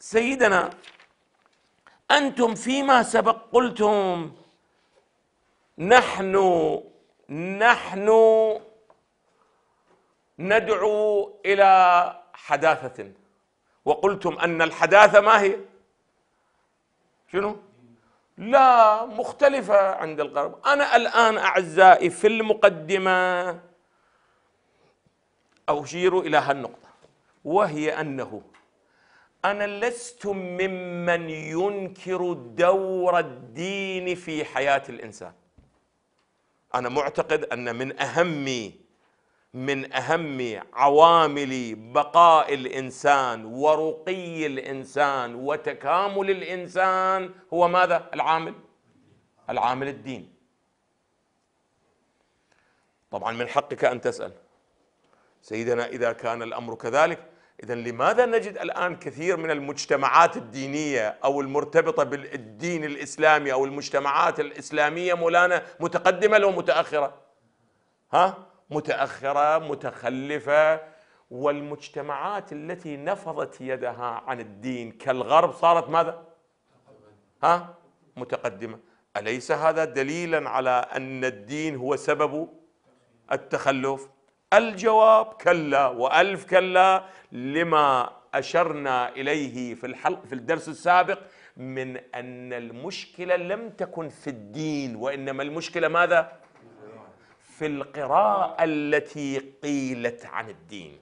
سيدنا انتم فيما سبق قلتم نحن نحن ندعو الى حداثه وقلتم ان الحداثه ما هي شنو لا مختلفه عند الغرب انا الان اعزائي في المقدمه اشير الى هالنقطه وهي انه أنا لست ممن ينكر دور الدين في حياة الإنسان أنا معتقد أن من أهم من أهم عوامل بقاء الإنسان ورقي الإنسان وتكامل الإنسان هو ماذا؟ العامل العامل الدين طبعا من حقك أن تسأل سيدنا إذا كان الأمر كذلك إذا لماذا نجد الآن كثير من المجتمعات الدينية أو المرتبطة بالدين الإسلامي أو المجتمعات الإسلامية مولانا متقدمة لو متأخرة ها متأخرة متخلفة والمجتمعات التي نفضت يدها عن الدين كالغرب صارت ماذا ها متقدمة أليس هذا دليلا على أن الدين هو سبب التخلف الجواب كلا والف كلا لما اشرنا اليه في الحلق في الدرس السابق من ان المشكله لم تكن في الدين وانما المشكله ماذا في القراءه التي قيلت عن الدين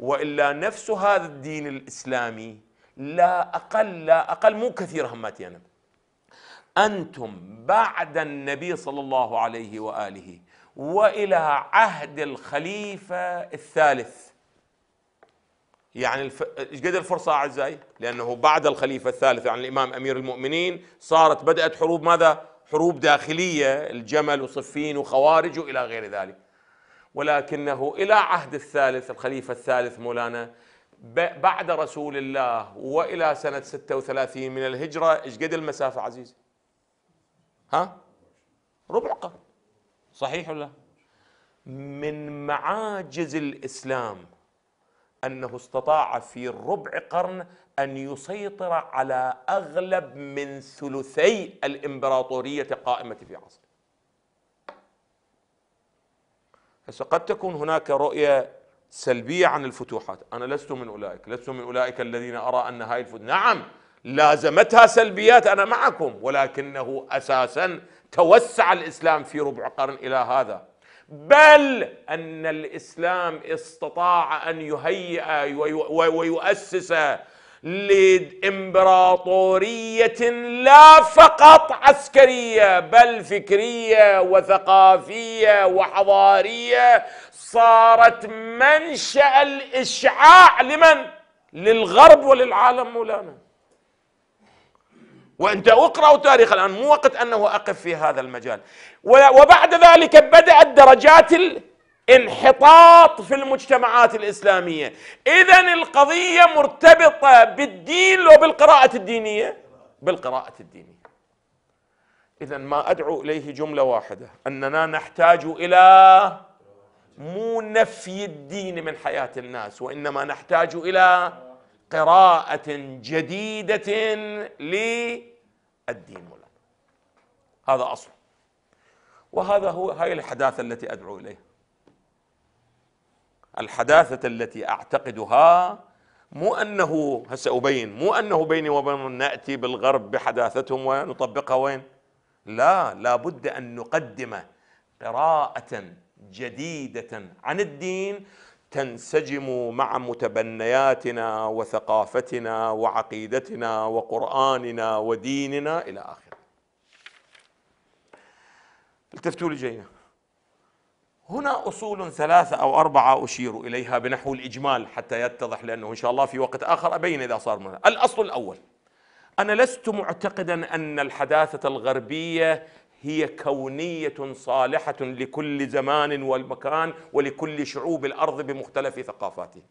والا نفس هذا الدين الاسلامي لا اقل لا اقل مو كثير هماتي انا انتم بعد النبي صلى الله عليه واله والى عهد الخليفه الثالث يعني ايش قد الفرصه اعزائي؟ لانه بعد الخليفه الثالث عن يعني الامام امير المؤمنين صارت بدات حروب ماذا؟ حروب داخليه الجمل وصفين وخوارج والى غير ذلك. ولكنه الى عهد الثالث الخليفه الثالث مولانا بعد رسول الله والى سنه 36 من الهجره ايش قد المسافه عزيزي؟ ها؟ ربع قرن صحيح ولا من معاجز الاسلام انه استطاع في ربع قرن ان يسيطر على اغلب من ثلثي الامبراطوريه القائمه في عصره. هسه قد تكون هناك رؤيه سلبيه عن الفتوحات، انا لست من اولئك، لست من اولئك الذين ارى ان هاي الفتوحات، نعم لازمتها سلبيات انا معكم ولكنه اساسا توسع الاسلام في ربع قرن الى هذا بل ان الاسلام استطاع ان يهيئ ويؤسس لامبراطوريه لا فقط عسكريه بل فكريه وثقافيه وحضاريه صارت منشا الاشعاع لمن للغرب وللعالم مولانا وانت اقرأ تاريخ الان مو وقت انه اقف في هذا المجال وبعد ذلك بدات درجات الانحطاط في المجتمعات الاسلاميه اذا القضيه مرتبطه بالدين وبالقراءة الدينيه بالقراءه الدينيه اذا ما ادعو اليه جمله واحده اننا نحتاج الى مو نفي الدين من حياه الناس وانما نحتاج الى قراءه جديده لي الدين مولانا هذا أصل وهذا هو هاي الحداثة التي أدعو إليها الحداثة التي أعتقدها مو أنه هسه أبين مو أنه بيني وبين نأتي بالغرب بحداثتهم ونطبقها وين لا لابد أن نقدم قراءة جديدة عن الدين تنسجم مع متبنياتنا وثقافتنا وعقيدتنا وقراننا وديننا الى اخره. التفتوا لي جينا. هنا اصول ثلاثه او اربعه اشير اليها بنحو الاجمال حتى يتضح لانه ان شاء الله في وقت اخر ابين اذا صار منها. الاصل الاول انا لست معتقدا ان الحداثه الغربيه هي كونيه صالحه لكل زمان والمكان ولكل شعوب الارض بمختلف ثقافاتها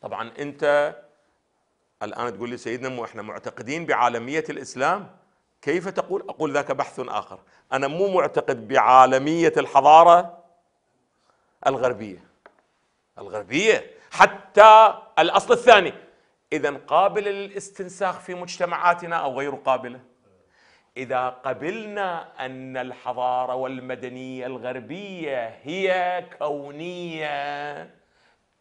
طبعا انت الان تقول لي سيدنا مو احنا معتقدين بعالميه الاسلام كيف تقول اقول ذاك بحث اخر انا مو معتقد بعالميه الحضاره الغربيه الغربيه حتى الاصل الثاني إذا قابلة للاستنساخ في مجتمعاتنا أو غير قابلة إذا قبلنا أن الحضارة والمدنية الغربية هي كونية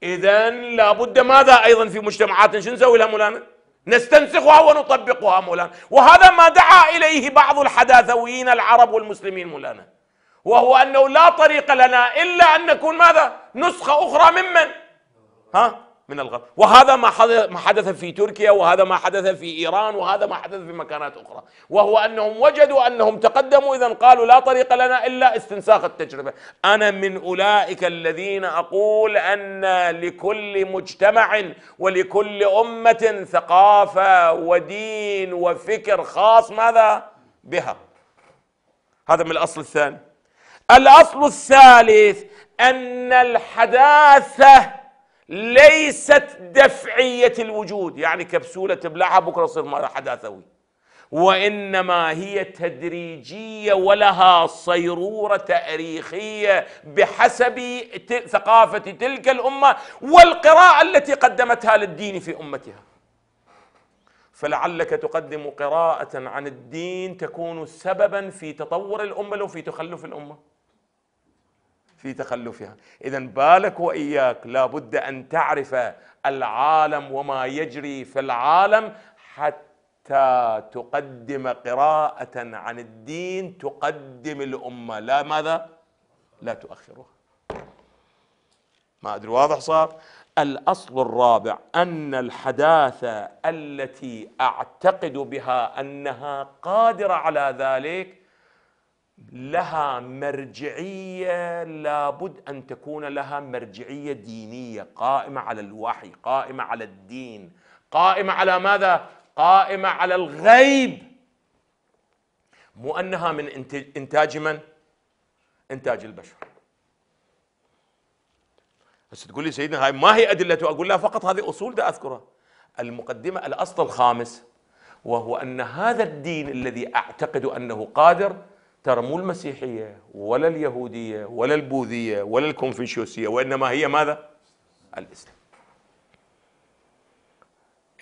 إذا لابد ماذا أيضا في مجتمعاتنا شو نسوي لها مولانا؟ نستنسخها ونطبقها مولانا وهذا ما دعا إليه بعض الحداثويين العرب والمسلمين مولانا وهو أنه لا طريق لنا إلا أن نكون ماذا؟ نسخة أخرى ممن؟ ها؟ من الغرب وهذا ما حدث في تركيا وهذا ما حدث في إيران وهذا ما حدث في مكانات أخرى وهو أنهم وجدوا أنهم تقدموا إذا قالوا لا طريق لنا إلا استنساخ التجربة أنا من أولئك الذين أقول أن لكل مجتمع ولكل أمة ثقافة ودين وفكر خاص ماذا بها هذا من الأصل الثاني الأصل الثالث أن الحداثة ليست دفعية الوجود يعني كبسولة تبلعها بكرة تصير حداثوي وإنما هي تدريجية ولها صيرورة تاريخية بحسب ثقافة تلك الأمة والقراءة التي قدمتها للدين في أمتها فلعلك تقدم قراءة عن الدين تكون سببا في تطور الأمة وفي تخلف الأمة في تخلفها إذا بالك وإياك لابد أن تعرف العالم وما يجري في العالم حتى تقدم قراءة عن الدين تقدم الأمة لا ماذا؟ لا تؤخرها ما أدري واضح صار؟ الأصل الرابع أن الحداثة التي أعتقد بها أنها قادرة على ذلك لها مرجعيه لابد ان تكون لها مرجعيه دينيه قائمه على الوحي قائمه على الدين قائمه على ماذا قائمه على الغيب مو انها من انتاج من انتاج البشر بس تقول لي سيدنا هاي ما هي ادلته اقول لها فقط هذه اصول دا اذكرها المقدمه الاصل الخامس وهو ان هذا الدين الذي اعتقد انه قادر ترى مو المسيحية ولا اليهودية ولا البوذية ولا الكونفوشيوسية وإنما هي ماذا؟ الإسلام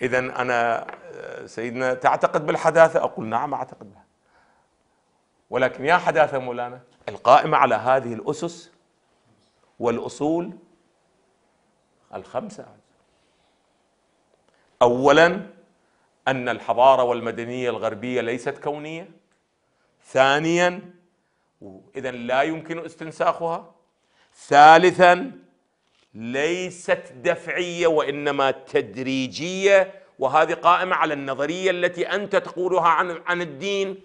إذا أنا آه، سيدنا تعتقد بالحداثة أقول نعم أعتقد بها ولكن يا حداثة مولانا القائمة على هذه الأسس والأصول الخمسة أولا أن الحضارة والمدنية الغربية ليست كونية ثانيا إذا لا يمكن استنساخها ثالثا ليست دفعية وإنما تدريجية وهذه قائمة على النظرية التي أنت تقولها عن عن الدين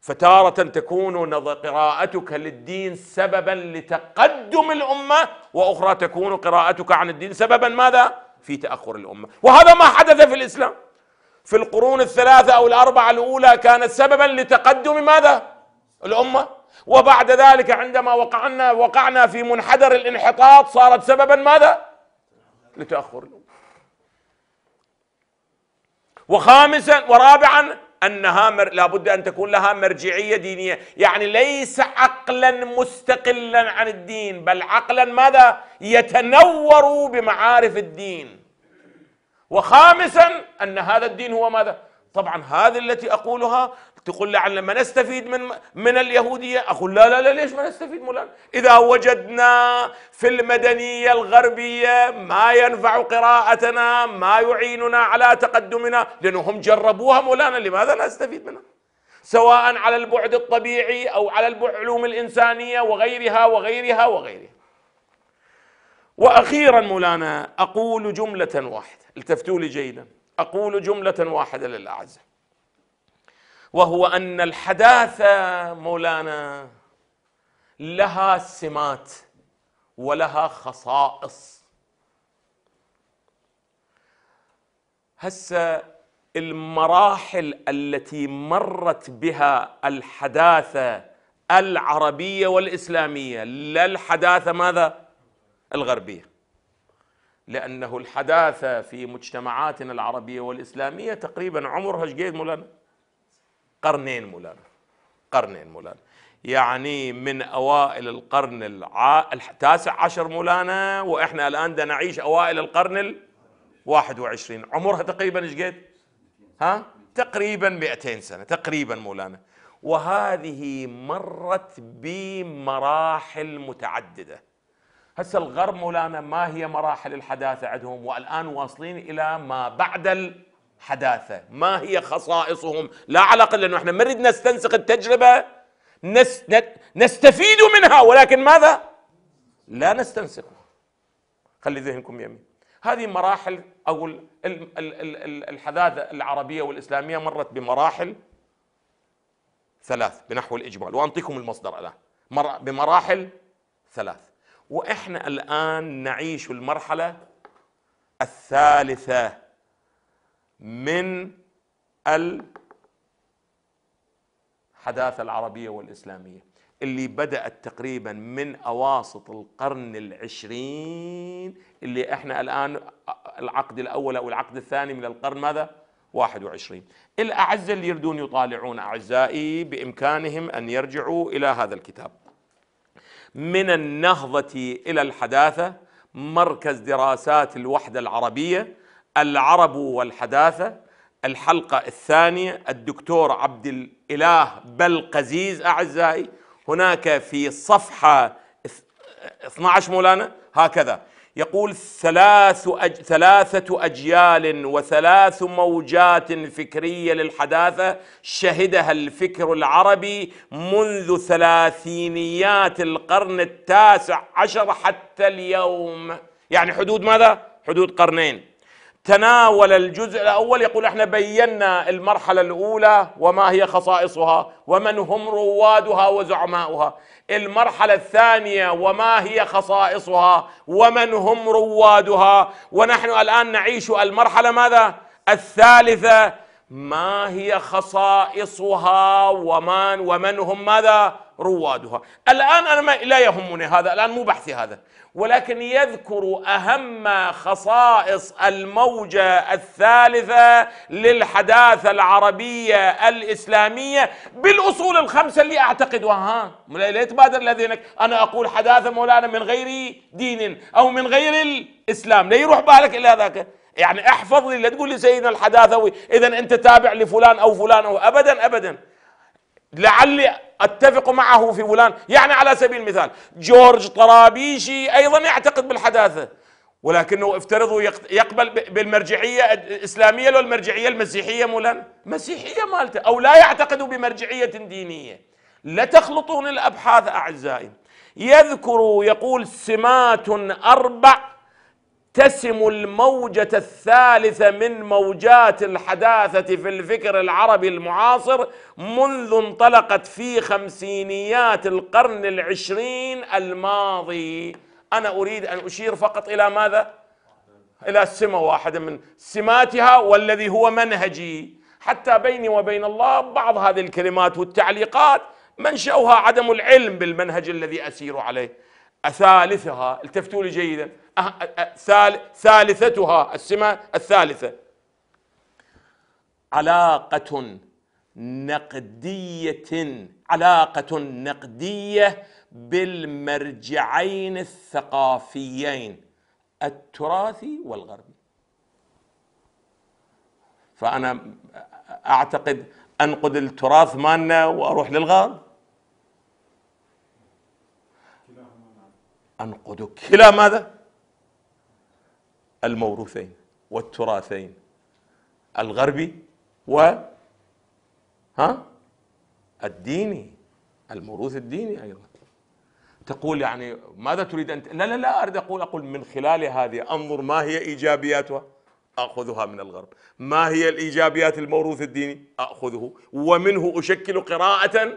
فتارة تكون قراءتك للدين سببا لتقدم الأمة وأخرى تكون قراءتك عن الدين سببا ماذا؟ في تأخر الأمة وهذا ما حدث في الإسلام في القرون الثلاثة أو الأربعة الأولى كانت سببا لتقدم ماذا؟ الأمة وبعد ذلك عندما وقعنا وقعنا في منحدر الانحطاط صارت سببا ماذا؟ لتأخر الأمة وخامسا ورابعا أنها مر... لابد أن تكون لها مرجعية دينية يعني ليس عقلا مستقلا عن الدين بل عقلا ماذا؟ يتنور بمعارف الدين وخامسا أن هذا الدين هو ماذا طبعا هذه التي أقولها تقول لعل ما نستفيد من من اليهودية أقول لا لا لا ليش ما نستفيد مولانا إذا وجدنا في المدنية الغربية ما ينفع قراءتنا ما يعيننا على تقدمنا لأنهم جربوها مولانا لماذا نستفيد منها سواء على البعد الطبيعي أو على العلوم الإنسانية وغيرها وغيرها وغيرها واخيرا مولانا اقول جمله واحده التفتوا لي جيدا اقول جمله واحده للاعزاء وهو ان الحداثه مولانا لها سمات ولها خصائص هسه المراحل التي مرت بها الحداثه العربيه والاسلاميه لا الحداثه ماذا الغربيه لانه الحداثه في مجتمعاتنا العربيه والاسلاميه تقريبا عمرها قد مولانا قرنين مولانا قرنين مولانا يعني من اوائل القرن الع... التاسع عشر مولانا واحنا الان دا نعيش اوائل القرن ال 21 عمرها تقريبا ايش قد؟ ها؟ تقريبا 200 سنه تقريبا مولانا وهذه مرت بمراحل متعدده هسه الغرب مولانا ما هي مراحل الحداثه عندهم والان واصلين الى ما بعد الحداثه ما هي خصائصهم لا علاقه لانه احنا ما نريد نستنسخ التجربه نس نستفيد منها ولكن ماذا لا نستنسخها خلي ذهنكم يمي هذه مراحل او الحداثه العربيه والاسلاميه مرت بمراحل ثلاث بنحو الاجمال وانطيكم المصدر الان بمراحل ثلاث واحنا الان نعيش المرحله الثالثه من الحداثه العربيه والاسلاميه اللي بدات تقريبا من اواسط القرن العشرين اللي احنا الان العقد الاول او العقد الثاني من القرن ماذا 21 الأعزة اللي يردون يطالعون أعزائي بإمكانهم أن يرجعوا إلى هذا الكتاب من النهضة إلى الحداثة مركز دراسات الوحدة العربية العرب والحداثة الحلقة الثانية الدكتور عبد الإله بلقزيز أعزائي هناك في صفحة 12 مولانا هكذا يقول ثلاث أج... ثلاثة أجيال وثلاث موجات فكرية للحداثة شهدها الفكر العربي منذ ثلاثينيات القرن التاسع عشر حتى اليوم يعني حدود ماذا؟ حدود قرنين تناول الجزء الاول يقول احنا بينا المرحله الاولى وما هي خصائصها ومن هم روادها وزعماؤها المرحله الثانيه وما هي خصائصها ومن هم روادها ونحن الان نعيش المرحله ماذا الثالثه ما هي خصائصها ومن ومن هم ماذا روادها الآن أنا ما لا يهمني هذا الآن مو بحثي هذا ولكن يذكر أهم خصائص الموجة الثالثة للحداثة العربية الإسلامية بالأصول الخمسة اللي أعتقدها ها لا يتبادر لذينك أنا أقول حداثة مولانا من غير دين أو من غير الإسلام لا يروح بالك إلى ذاك يعني احفظ لي لا تقول لي سيدنا الحداثوي اذا انت تابع لفلان او فلان او ابدا ابدا لعلي اتفق معه في فلان يعني على سبيل المثال جورج طرابيشي ايضا يعتقد بالحداثه ولكنه افترضوا يقبل بالمرجعيه الاسلاميه لو المرجعيه المسيحيه مولانا مسيحيه مالته او لا يعتقد بمرجعيه دينيه لا تخلطون الابحاث اعزائي يذكر يقول سمات اربع تسم الموجة الثالثة من موجات الحداثة في الفكر العربي المعاصر منذ انطلقت في خمسينيات القرن العشرين الماضي أنا أريد أن أشير فقط إلى ماذا؟ إلى سمة واحدة من سماتها والذي هو منهجي حتى بيني وبين الله بعض هذه الكلمات والتعليقات منشأها عدم العلم بالمنهج الذي أسير عليه أثالثها التفتوا لي جيداً أه، أه، أه، ثالثتها السمة الثالثة علاقة نقدية علاقة نقدية بالمرجعين الثقافيين التراثي والغربي فأنا أعتقد أنقد التراث مالنا وأروح للغرب أنقد كلا ماذا الموروثين والتراثين الغربي و ها الديني الموروث الديني ايضا تقول يعني ماذا تريد ان لا لا لا اريد اقول اقول من خلال هذه انظر ما هي ايجابياتها اخذها من الغرب ما هي الايجابيات الموروث الديني اخذه ومنه اشكل قراءه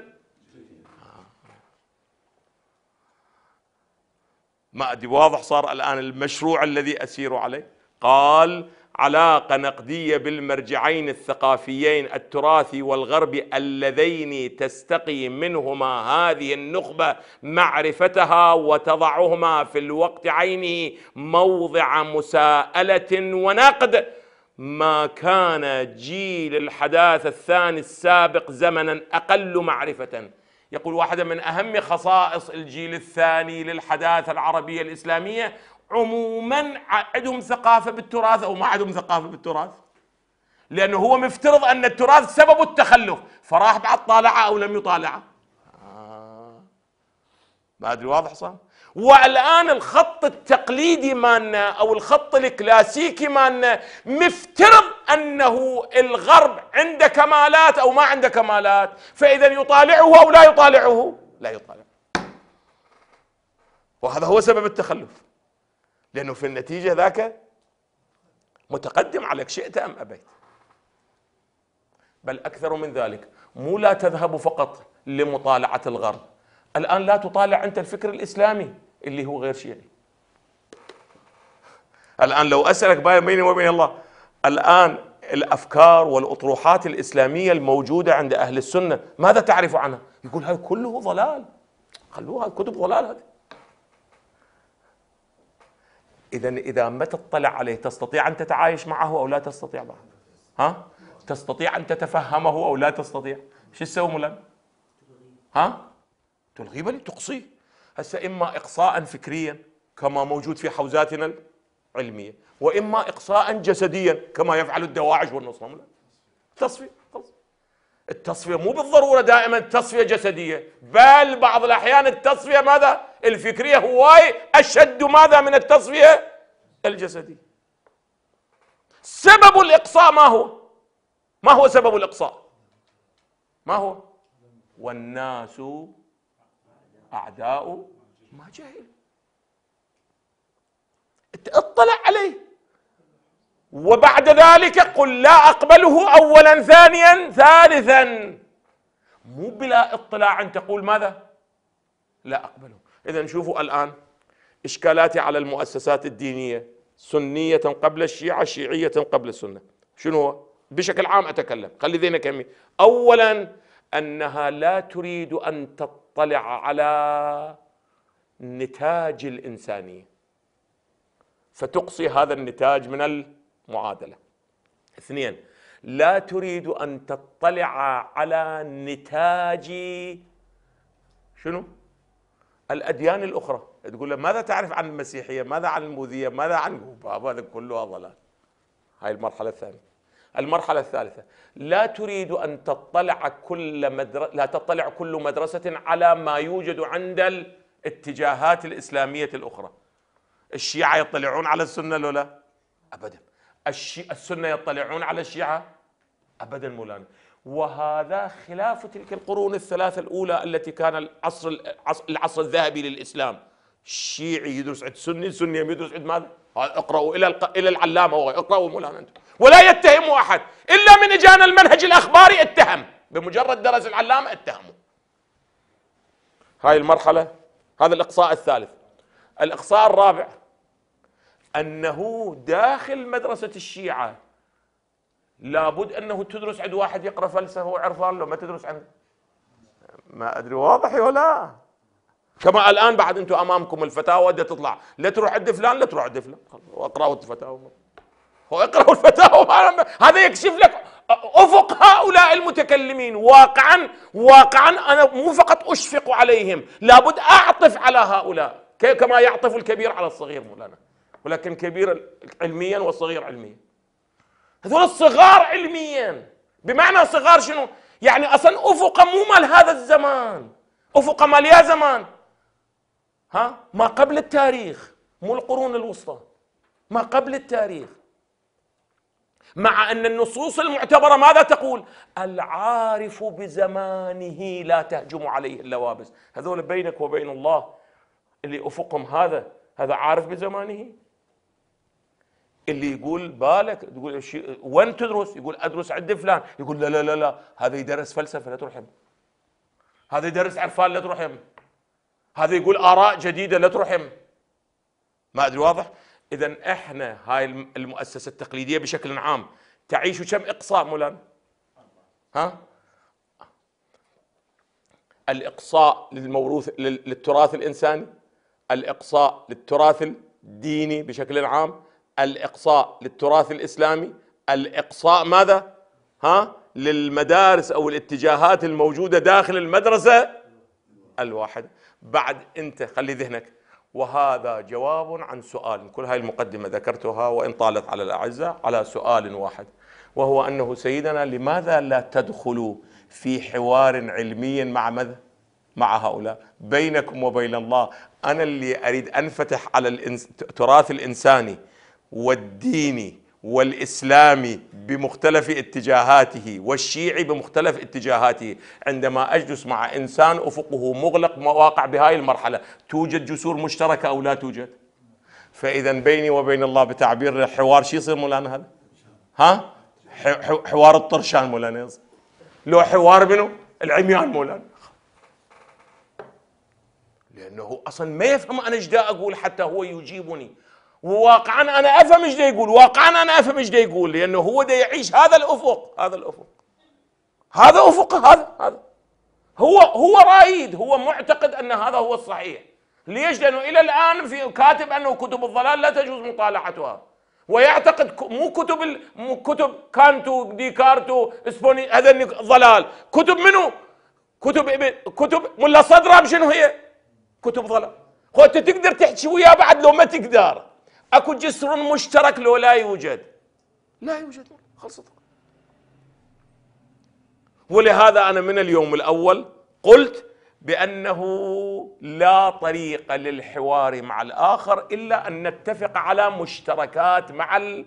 ما أدري واضح صار الآن المشروع الذي أسير عليه قال علاقة نقدية بالمرجعين الثقافيين التراثي والغربي اللذين تستقي منهما هذه النخبة معرفتها وتضعهما في الوقت عينه موضع مساءلة ونقد ما كان جيل الحداثة الثاني السابق زمنا أقل معرفة يقول واحدة من أهم خصائص الجيل الثاني للحداثة العربية الإسلامية عموما عندهم ثقافة بالتراث أو ما عندهم ثقافة بالتراث لأنه هو مفترض أن التراث سبب التخلف فراح بعد طالعه أو لم يطالعه آه. ما أدري واضح صح؟ والان الخط التقليدي مالنا او الخط الكلاسيكي مالنا مفترض انه الغرب عنده كمالات او ما عنده كمالات فاذا يطالعه او لا يطالعه لا يطالع وهذا هو سبب التخلف لانه في النتيجه ذاك متقدم عليك شئت ام ابيت بل اكثر من ذلك مو لا تذهب فقط لمطالعه الغرب الان لا تطالع انت الفكر الاسلامي اللي هو غير شيعي الآن لو أسألك بيني وبين الله الآن الأفكار والأطروحات الإسلامية الموجودة عند أهل السنة ماذا تعرف عنها؟ يقول هذا كله ضلال خلوها كتب ضلال هذه إذا إذا ما تطلع عليه تستطيع أن تتعايش معه أو لا تستطيع معه ها؟ تستطيع أن تتفهمه أو لا تستطيع شو تسوي مولانا؟ ها؟ تلغيه بل تقصيه هسه إما إقصاء فكريا كما موجود في حوزاتنا العلمية وإما إقصاء جسديا كما يفعل الدواعش والنصاملة تصفية خلص التصفية مو بالضرورة دائما تصفية جسدية بل بعض الأحيان التصفية ماذا الفكرية هواي أشد ماذا من التصفية الجسدية سبب الإقصاء ما هو ما هو سبب الإقصاء ما هو والناس أعداء ما جهل اطلع عليه وبعد ذلك قل لا أقبله أولا ثانيا ثالثا مو بلا اطلاع أن تقول ماذا لا أقبله إذا شوفوا الآن إشكالاتي على المؤسسات الدينية سنية قبل الشيعة شيعية قبل السنة شنو هو؟ بشكل عام أتكلم خلي ذينك يمي أولا أنها لا تريد أن تطلع اطلع على نتاج الانسانيه فتقصي هذا النتاج من المعادله اثنين لا تريد ان تطلع على نتاج شنو الاديان الاخرى تقول له ماذا تعرف عن المسيحيه ماذا عن الموذيه ماذا عن هذا كله ضلال هاي المرحله الثانيه المرحلة الثالثة لا تريد أن تطلع كل مدر... لا تطلع كل مدرسة على ما يوجد عند الاتجاهات الإسلامية الأخرى الشيعة يطلعون على السنة لو لا أبدا الشي... السنة يطلعون على الشيعة أبدا مولانا وهذا خلاف تلك القرون الثلاثة الأولى التي كان العصر العصر الذهبي للإسلام الشيعي يدرس عند سني السني يدرس عند ماذا؟ اقرأوا إلى الق... إلى العلامة اقرأوا مولانا أنتم ولا يتهموا احد الا من اجانا المنهج الاخباري اتهم بمجرد درس العلامه اتهمه هاي المرحله هذا الاقصاء الثالث الاقصاء الرابع انه داخل مدرسه الشيعه لابد انه تدرس عند واحد يقرا فلسفه وعرفان لو ما تدرس عند ما ادري واضح ولا كما الان بعد انتم امامكم الفتاوى بدها تطلع لا تروح عند فلان لا تروح عند فلان اقراوا الفتاوى واقرأوا الفتاوى هذا يكشف لك افق هؤلاء المتكلمين واقعا واقعا انا مو فقط اشفق عليهم لابد اعطف على هؤلاء كما يعطف الكبير على الصغير مولانا ولكن كبير علميا والصغير علميا هذول الصغار علميا بمعنى صغار شنو يعني اصلا افق مو مال هذا الزمان افق مال يا زمان ها ما قبل التاريخ مو القرون الوسطى ما قبل التاريخ مع أن النصوص المعتبرة ماذا تقول العارف بزمانه لا تهجم عليه اللوابس هذول بينك وبين الله اللي أفقهم هذا هذا عارف بزمانه اللي يقول بالك تقول وين تدرس يقول أدرس عند فلان يقول لا لا لا لا هذا يدرس فلسفة لا تروح هذا يدرس عرفان لا تروح هذا يقول آراء جديدة لا تروح ما أدري واضح اذا احنا هاي المؤسسه التقليديه بشكل عام تعيش كم اقصاء مولانا؟ ها؟ الاقصاء للموروث للتراث الانساني الاقصاء للتراث الديني بشكل عام الاقصاء للتراث الاسلامي الاقصاء ماذا ها للمدارس او الاتجاهات الموجوده داخل المدرسه الواحده بعد انت خلي ذهنك وهذا جواب عن سؤال كل هاي المقدمة ذكرتها وإن طالت على الأعزة على سؤال واحد وهو أنه سيدنا لماذا لا تدخلوا في حوار علمي مع ماذا؟ مع هؤلاء بينكم وبين الله أنا اللي أريد أنفتح على التراث الإنساني والديني والاسلامي بمختلف اتجاهاته والشيعي بمختلف اتجاهاته عندما اجلس مع انسان افقه مغلق مواقع بهاي المرحله توجد جسور مشتركه او لا توجد فاذا بيني وبين الله بتعبير الحوار شو يصير مولانا هذا ها حوار الطرشان مولانا يصير لو حوار منه العميان مولانا لانه اصلا ما يفهم انا ايش اقول حتى هو يجيبني وواقعا انا افهم ايش يقول واقعا انا افهم ايش يقول لانه هو دا يعيش هذا الافق هذا الافق هذا افق هذا هذا هو هو رايد هو معتقد ان هذا هو الصحيح ليش؟ لانه الى الان في كاتب انه كتب الضلال لا تجوز مطالعتها ويعتقد مو كتب مو كتب كانتو ديكارتو اسبوني هذا ضلال كتب منو؟ كتب ابن كتب ملا صدرة شنو هي؟ كتب ضلال هو انت تقدر تحكي وياه بعد لو ما تقدر اكو جسر مشترك لو لا يوجد لا يوجد خلصت ولهذا انا من اليوم الاول قلت بانه لا طريق للحوار مع الاخر الا ان نتفق على مشتركات مع